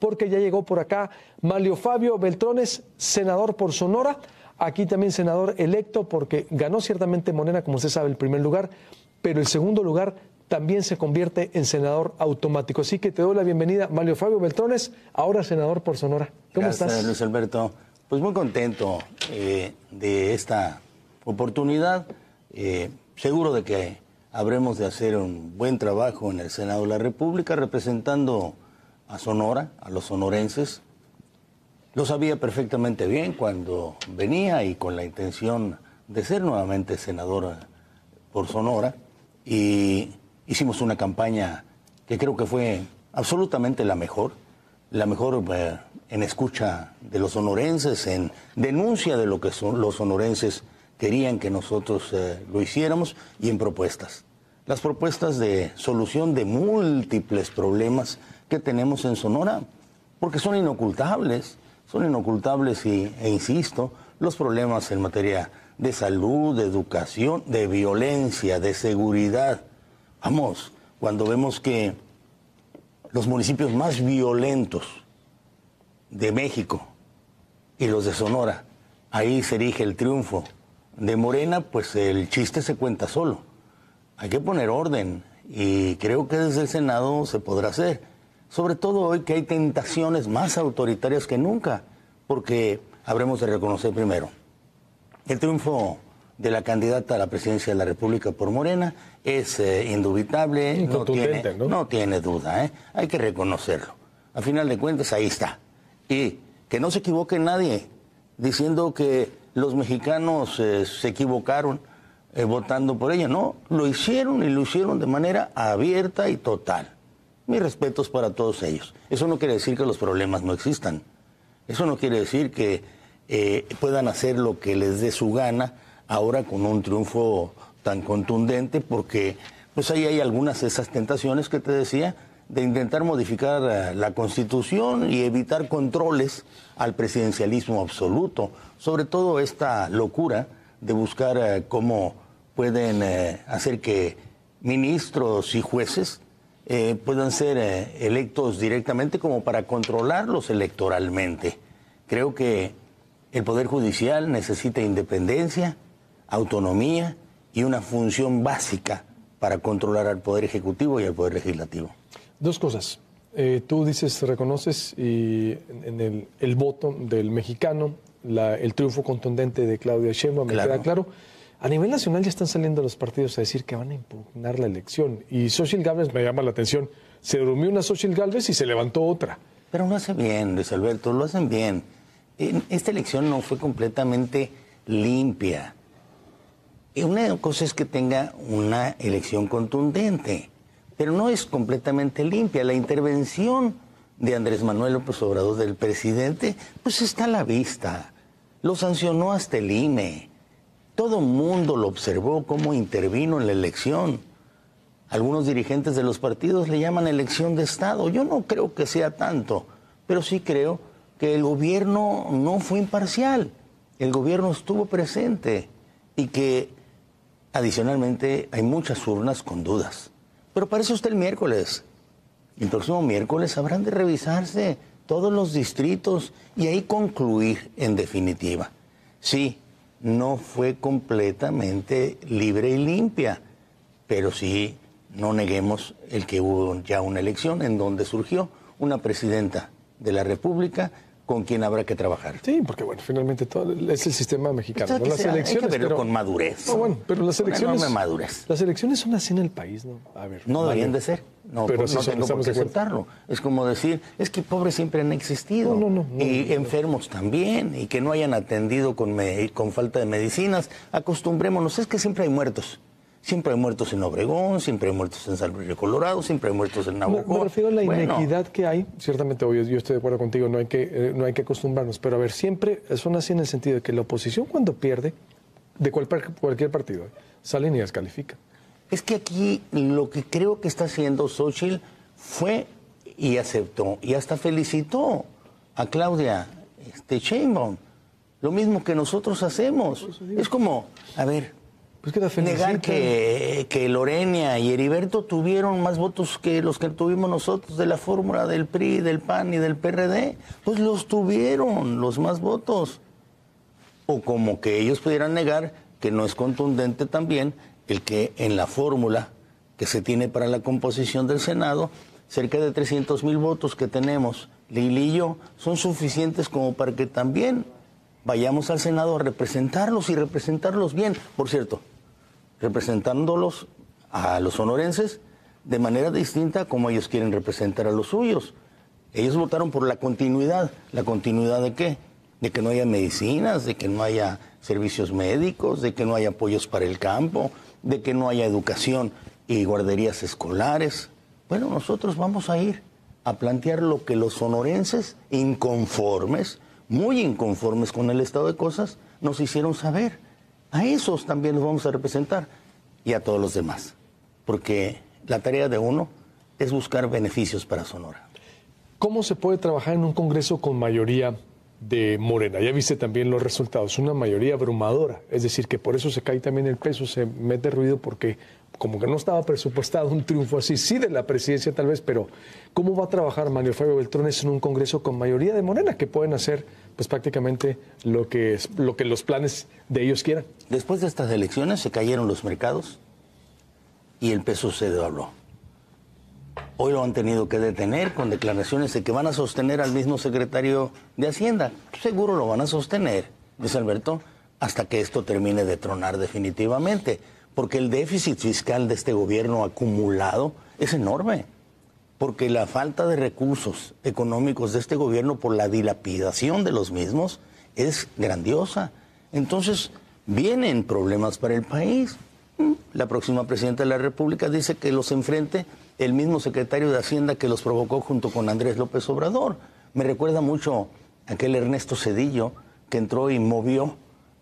porque ya llegó por acá Malio Fabio Beltrones, senador por Sonora, aquí también senador electo porque ganó ciertamente Morena, como usted sabe, el primer lugar, pero el segundo lugar también se convierte en senador automático. Así que te doy la bienvenida, Malio Fabio Beltrones, ahora senador por Sonora. ¿Cómo Gracias, estás? Luis Alberto. Pues muy contento eh, de esta oportunidad. Eh, seguro de que habremos de hacer un buen trabajo en el Senado de la República representando a Sonora, a los sonorenses. Lo sabía perfectamente bien cuando venía y con la intención de ser nuevamente senadora por Sonora. Y hicimos una campaña que creo que fue absolutamente la mejor, la mejor eh, en escucha de los sonorenses, en denuncia de lo que los sonorenses querían que nosotros eh, lo hiciéramos y en propuestas. Las propuestas de solución de múltiples problemas que tenemos en Sonora, porque son inocultables, son inocultables y, e insisto, los problemas en materia de salud, de educación, de violencia, de seguridad. Vamos, cuando vemos que los municipios más violentos de México y los de Sonora, ahí se erige el triunfo. De Morena, pues el chiste se cuenta solo. Hay que poner orden y creo que desde el Senado se podrá hacer sobre todo hoy que hay tentaciones más autoritarias que nunca, porque habremos de reconocer primero el triunfo de la candidata a la presidencia de la República por Morena es eh, indubitable, no tiene, duda, ¿eh? hay que reconocerlo. A final de cuentas, ahí está. Y que no se equivoque nadie diciendo que los mexicanos eh, se equivocaron votando por ella. No, lo hicieron y lo hicieron de manera abierta y total. Mis respetos para todos ellos. Eso no quiere decir que los problemas no existan. Eso no quiere decir que eh, puedan hacer lo que les dé su gana ahora con un triunfo tan contundente, porque pues ahí hay algunas de esas tentaciones que te decía de intentar modificar eh, la constitución y evitar controles al presidencialismo absoluto, sobre todo esta locura de buscar eh, cómo pueden hacer que ministros y jueces eh, puedan ser eh, electos directamente como para controlarlos electoralmente. Creo que el Poder Judicial necesita independencia, autonomía y una función básica para controlar al Poder Ejecutivo y al Poder Legislativo. Dos cosas. Eh, tú dices, reconoces en el, voto del mexicano, el triunfo contundente de Claudia Sheinbaum, me queda claro. A nivel nacional ya están saliendo los partidos a decir que van a impugnar la elección. Y Social Gálvez me llama la atención. Se durmió una Social Gálvez y se levantó otra. Pero no hace bien, Luis Alberto, lo hacen bien. Esta elección no fue completamente limpia. Una cosa es que tenga una elección contundente, pero no es completamente limpia. La intervención de Andrés Manuel López Obrador, del presidente, pues está a la vista. Lo sancionó hasta el INE todo mundo lo observó cómo intervino en la elección. Algunos dirigentes de los partidos le llaman elección de Estado. Yo no creo que sea tanto, pero sí creo que el gobierno no fue imparcial. El gobierno estuvo presente y que adicionalmente hay muchas urnas con dudas. Pero parece usted el miércoles. El próximo miércoles habrán de revisarse todos los distritos y ahí concluir en definitiva. Sí, no fue completamente libre y limpia, pero sí no neguemos el que hubo ya una elección en donde surgió una presidenta de la República con quién habrá que trabajar. Sí, porque bueno, finalmente todo es el sistema mexicano. con madurez. No, bueno, pero las elecciones. Con madurez. Las elecciones son así en el país, ¿no? A ver. No deberían de ser. No, pero si tengo aceptarlo. Es como decir, es que pobres siempre han existido. y enfermos también, y que no hayan atendido con, con falta de medicinas. Acostumbrémonos, es que siempre hay muertos. Siempre hay muertos en Obregón, siempre hay muertos en San Colorado, siempre hay muertos en Nabucco. Me, refiero a la inequidad que hay. Ciertamente, obvio, yo estoy de acuerdo contigo, no hay, que, eh, no hay que acostumbrarnos. Pero a ver, siempre son así en el sentido de que la oposición cuando pierde, de cualquier partido, eh, sale y descalifica. Es que aquí lo que creo que está haciendo Xochitl fue y aceptó y hasta felicitó a Claudia este, Sheinbaum. Lo mismo que nosotros hacemos. Es como, a ver, pues que negar que, que Lorenia y Heriberto tuvieron más votos que los que tuvimos nosotros de la fórmula del PRI, del PAN y del PRD. Pues los tuvieron, los más votos. O como que ellos pudieran negar que no es contundente también el que en la fórmula que se tiene para la composición del Senado, cerca de 300 mil votos que tenemos, Lili y yo, son suficientes como para que también vayamos al Senado a representarlos y representarlos bien. Por cierto, representándolos a los sonorenses de manera distinta como ellos quieren representar a los suyos. Ellos votaron por la continuidad. ¿La continuidad de qué? De que no haya medicinas, de que no haya servicios médicos, de que no haya apoyos para el campo, de que no haya educación y guarderías escolares. Bueno, nosotros vamos a ir a plantear lo que los sonorenses inconformes, muy inconformes con el estado de cosas, nos hicieron saber a esos también los vamos a representar y a todos los demás. Porque la tarea de uno es buscar beneficios para Sonora. ¿Cómo se puede trabajar en un Congreso con mayoría de Morena? Ya viste también los resultados, una mayoría abrumadora. Es decir, que por eso se cae también el peso, se mete ruido porque como que no estaba presupuestado un triunfo así, sí de la presidencia tal vez, pero ¿cómo va a trabajar Manuel Fabio Beltrones en un Congreso con mayoría de Morena que pueden hacer pues prácticamente lo que, lo que los planes de ellos quieran? Después de estas elecciones se cayeron los mercados y el peso se Hoy lo han tenido que detener con declaraciones de que van a sostener al mismo secretario de Hacienda. Seguro lo van a sostener, dice Alberto, hasta que esto termine de tronar definitivamente porque el déficit fiscal de este gobierno acumulado es enorme, porque la falta de recursos económicos de este gobierno por la dilapidación de los mismos es grandiosa. Entonces, vienen problemas para el país. Mm, la próxima presidenta de la República dice que los enfrente el mismo secretario de Hacienda que los provocó junto con Andrés López Obrador. Me recuerda mucho aquel Ernesto Cedillo que entró y movió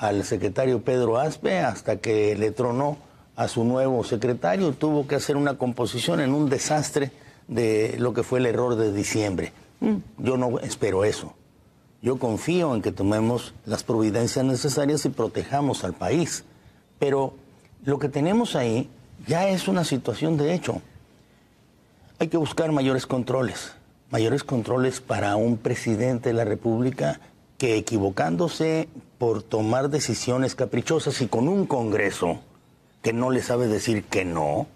al secretario Pedro Aspe hasta que le tronó a su nuevo secretario, tuvo que hacer una composición en un desastre de lo que fue el error de diciembre. Mm, yo no espero eso. Yo confío en que tomemos las providencias necesarias y protejamos al país. Pero lo que tenemos ahí ya es una situación de hecho. Hay que buscar mayores controles, mayores controles para un presidente de la República que equivocándose por tomar decisiones caprichosas y con un Congreso que no le sabe decir que no,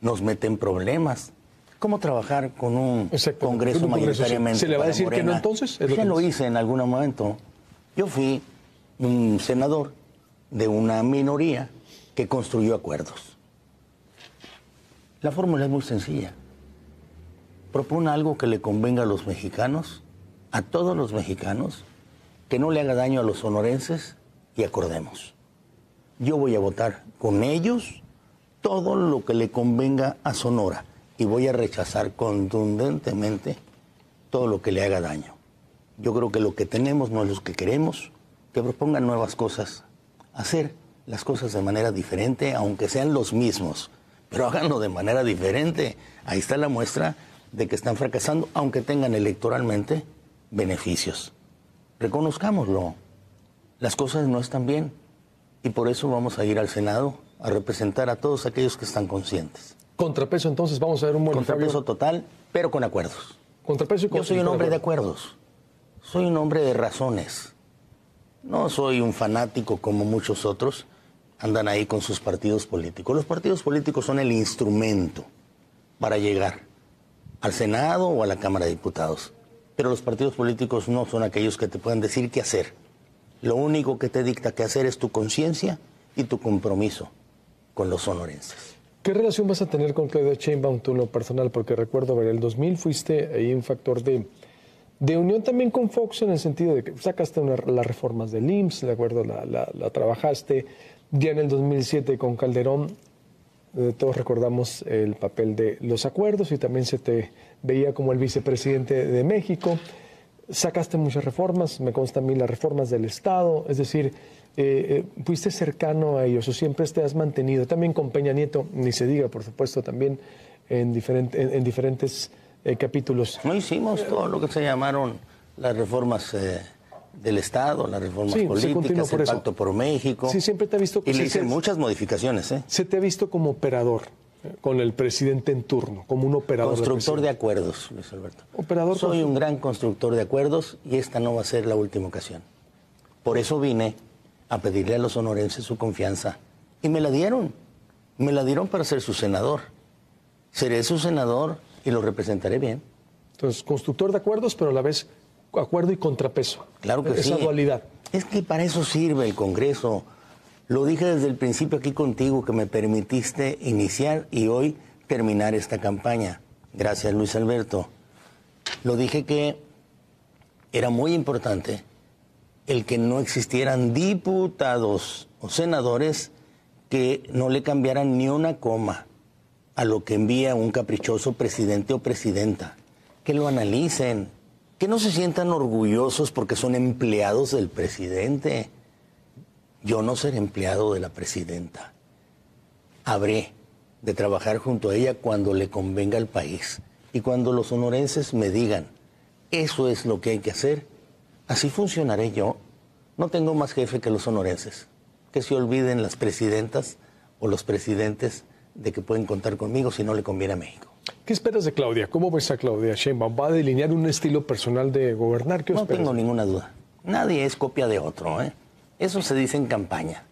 nos meten problemas. ¿Cómo trabajar con un Congreso mayoritariamente? ¿Se le va a decir que no entonces? Pues ya lo, lo hice en algún momento. Yo fui un senador de una minoría que construyó acuerdos. La fórmula es muy sencilla. Propone algo que le convenga a los mexicanos, a todos los mexicanos, que no le haga daño a los sonorenses y acordemos. Yo voy a votar con ellos todo lo que le convenga a Sonora y voy a rechazar contundentemente todo lo que le haga daño. Yo creo que lo que tenemos no es lo que queremos, que propongan nuevas cosas, hacer las cosas de manera diferente, aunque sean los mismos, pero háganlo de manera diferente. Ahí está la muestra de que están fracasando, aunque tengan electoralmente beneficios reconozcámoslo. Las cosas no están bien y por eso vamos a ir al Senado a representar a todos aquellos que están conscientes. Contrapeso entonces, vamos a ver un buen Contrapeso total, pero con acuerdos. Contrapeso Yo soy un hombre de acuerdos. Soy un hombre de razones. No soy un fanático como muchos otros andan ahí con sus partidos políticos. Los partidos políticos son el instrumento para llegar al Senado o a la Cámara de Diputados pero los partidos políticos no son aquellos que te pueden decir qué hacer. Lo único que te dicta qué hacer es tu conciencia y tu compromiso con los sonorenses. ¿Qué relación vas a tener con Claudia Sheinbaum tú en lo personal? Porque recuerdo, en el 2000 fuiste ahí un factor de, de unión también con Fox en el sentido de que sacaste las reformas del IMSS, ¿de acuerdo? La, la, trabajaste. Ya en el 2007 con Calderón todos recordamos el papel de los acuerdos y también se te veía como el vicepresidente de México. Sacaste muchas reformas, me consta a mí las reformas del Estado, es decir, eh, eh, fuiste cercano a ellos o siempre te has mantenido. También con Peña Nieto, ni se diga, por supuesto, también en, diferentes en, diferentes eh, capítulos. No hicimos todo lo que se llamaron las reformas del Estado, las reformas políticas, el pacto por México. Sí, siempre te ha visto. Y le hice muchas modificaciones, ¿eh? Se te ha visto como operador con el presidente en turno, como un operador. Constructor de acuerdos, Luis Alberto. Operador. Soy un gran constructor de acuerdos y esta no va a ser la última ocasión. Por eso vine a pedirle a los honorenses su confianza y me la dieron. Me la dieron para ser su senador. Seré su senador y lo representaré bien. Entonces, constructor de acuerdos, pero a la vez acuerdo y contrapeso. Claro que sí. Esa dualidad. Es que para eso sirve el Congreso. Lo dije desde el principio aquí contigo que me permitiste iniciar y hoy terminar esta campaña. Gracias, Luis Alberto. Lo dije que era muy importante el que no existieran diputados o senadores que no le cambiaran ni una coma a lo que envía un caprichoso presidente o presidenta. Que lo analicen, que no se sientan orgullosos porque son empleados del presidente. Yo no seré empleado de la presidenta. Habré de trabajar junto a ella cuando le convenga al país y cuando los sonorenses me digan, eso es lo que hay que hacer, así funcionaré yo. No tengo más jefe que los sonorenses. Que se olviden las presidentas o los presidentes de que pueden contar conmigo si no le conviene a México. ¿Qué esperas de Claudia? ¿Cómo ves a Claudia Sheinbaum? ¿Va a delinear un estilo personal de gobernar? no tengo ninguna duda. Nadie es copia de otro. ¿eh? Eso se dice en campaña.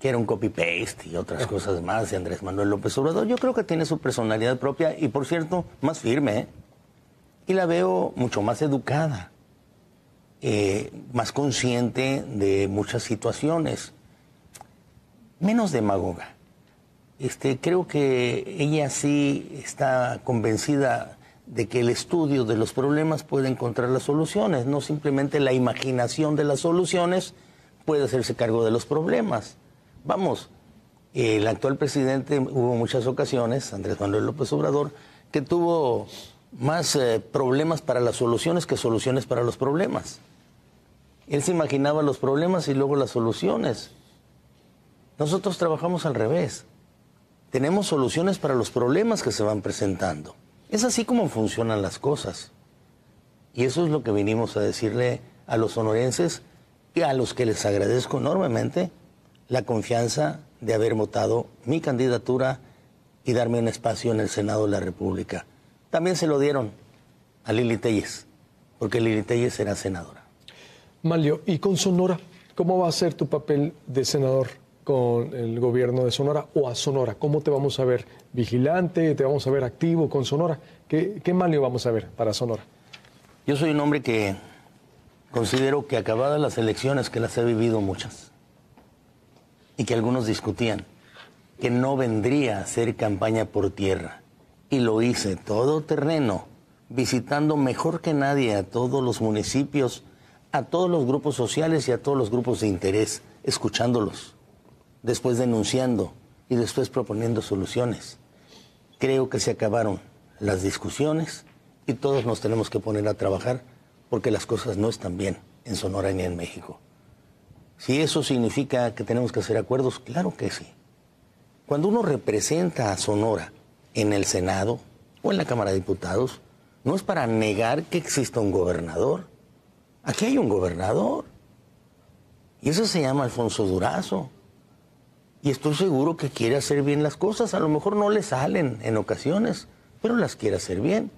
Que era un copy-paste y otras cosas más de Andrés Manuel López Obrador. Yo creo que tiene su personalidad propia y, por cierto, más firme. ¿eh? Y la veo mucho más educada, eh, más consciente de muchas situaciones, menos demagoga. Este, creo que ella sí está convencida de que el estudio de los problemas puede encontrar las soluciones, no simplemente la imaginación de las soluciones puede hacerse cargo de los problemas. Vamos, el actual presidente hubo muchas ocasiones, Andrés Manuel López Obrador, que tuvo más eh, problemas para las soluciones que soluciones para los problemas. Él se imaginaba los problemas y luego las soluciones. Nosotros trabajamos al revés tenemos soluciones para los problemas que se van presentando. Es así como funcionan las cosas. Y eso es lo que vinimos a decirle a los sonorenses y a los que les agradezco enormemente la confianza de haber votado mi candidatura y darme un espacio en el Senado de la República. También se lo dieron a Lili Telles, porque Lili Telles era senadora. Malio, ¿y con Sonora? ¿Cómo va a ser tu papel de senador? con el gobierno de Sonora o a Sonora? ¿Cómo te vamos a ver vigilante? ¿Te vamos a ver activo con Sonora? ¿Qué, qué mal vamos a ver para Sonora? Yo soy un hombre que considero que acabadas las elecciones, que las he vivido muchas, y que algunos discutían, que no vendría a hacer campaña por tierra. Y lo hice todo terreno, visitando mejor que nadie a todos los municipios, a todos los grupos sociales y a todos los grupos de interés, escuchándolos después denunciando y después proponiendo soluciones. Creo que se acabaron las discusiones y todos nos tenemos que poner a trabajar porque las cosas no están bien en Sonora ni en México. Si eso significa que tenemos que hacer acuerdos, claro que sí. Cuando uno representa a Sonora en el Senado o en la Cámara de Diputados, no es para negar que exista un gobernador. Aquí hay un gobernador. Y eso se llama Alfonso Durazo y estoy seguro que quiere hacer bien las cosas. A lo mejor no le salen en ocasiones, pero las quiere hacer bien.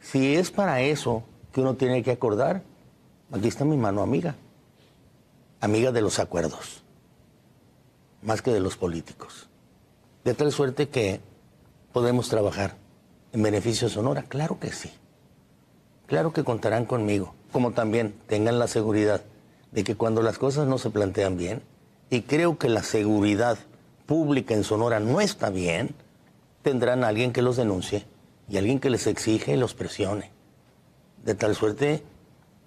Si es para eso que uno tiene que acordar, aquí está mi mano amiga, amiga de los acuerdos, más que de los políticos. De tal suerte que podemos trabajar en beneficio de Sonora, claro que sí. Claro que contarán conmigo, como también tengan la seguridad de que cuando las cosas no se plantean bien, y creo que la seguridad pública en Sonora no está bien, tendrán alguien que los denuncie y alguien que les exige y los presione. De tal suerte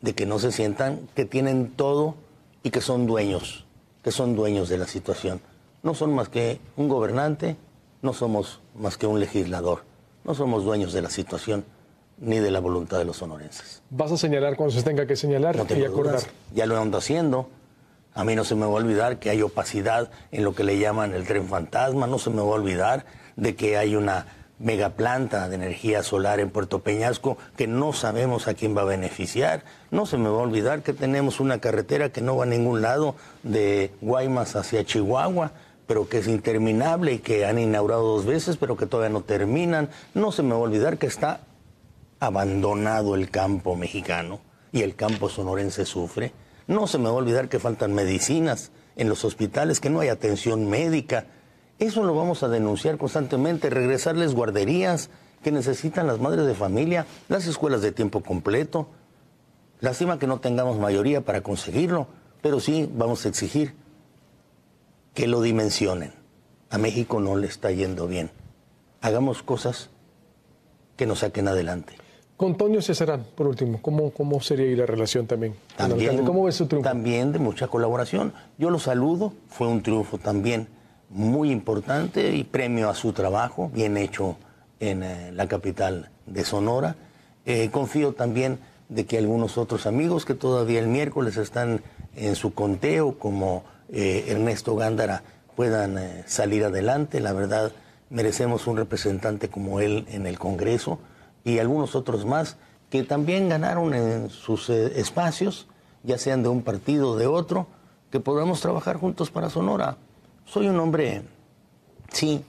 de que no se sientan que tienen todo y que son dueños, que son dueños de la situación. No son más que un gobernante, no somos más que un legislador, no somos dueños de la situación ni de la voluntad de los sonorenses. Vas a señalar cuando se tenga que señalar no y acordar. ya lo ando haciendo. A mí no se me va a olvidar que hay opacidad en lo que le llaman el tren fantasma, no se me va a olvidar de que hay una megaplanta de energía solar en Puerto Peñasco que no sabemos a quién va a beneficiar. No se me va a olvidar que tenemos una carretera que no va a ningún lado de Guaymas hacia Chihuahua, pero que es interminable y que han inaugurado dos veces, pero que todavía no terminan. No se me va a olvidar que está abandonado el campo mexicano y el campo sonorense sufre. No se me va a olvidar que faltan medicinas en los hospitales, que no hay atención médica. Eso lo vamos a denunciar constantemente, regresarles guarderías que necesitan las madres de familia, las escuelas de tiempo completo. Lástima que no tengamos mayoría para conseguirlo, pero sí vamos a exigir que lo dimensionen. A México no le está yendo bien. Hagamos cosas que nos saquen adelante. Con Toño Cesarán, por último, ¿cómo, sería ahí la relación también? también ¿Cómo ves su triunfo? También de mucha colaboración. Yo lo saludo, fue un triunfo también muy importante y premio a su trabajo, bien hecho en eh, la capital de Sonora. Eh, confío también de que algunos otros amigos que todavía el miércoles están en su conteo, como eh, Ernesto Gándara, puedan salir adelante. La verdad, merecemos un representante como él en el Congreso y algunos otros más que también ganaron en sus eh, espacios, ya sean de un partido o de otro, que podamos trabajar juntos para Sonora. Soy un hombre, sí,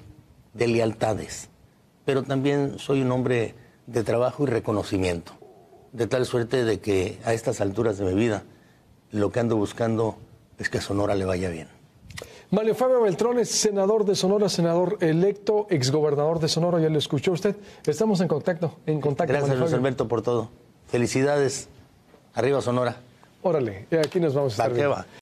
de lealtades, pero también soy un hombre de trabajo y reconocimiento, de tal suerte de que a estas alturas de mi vida lo que ando buscando es que a Sonora le vaya bien. Mario Fabio Beltrón senador de Sonora, senador electo, exgobernador de Sonora, ya lo escuchó usted. Estamos en contacto, en contacto. Gracias, Luis Alberto, por todo. Felicidades. Arriba Sonora. Órale, aquí nos vamos a estar.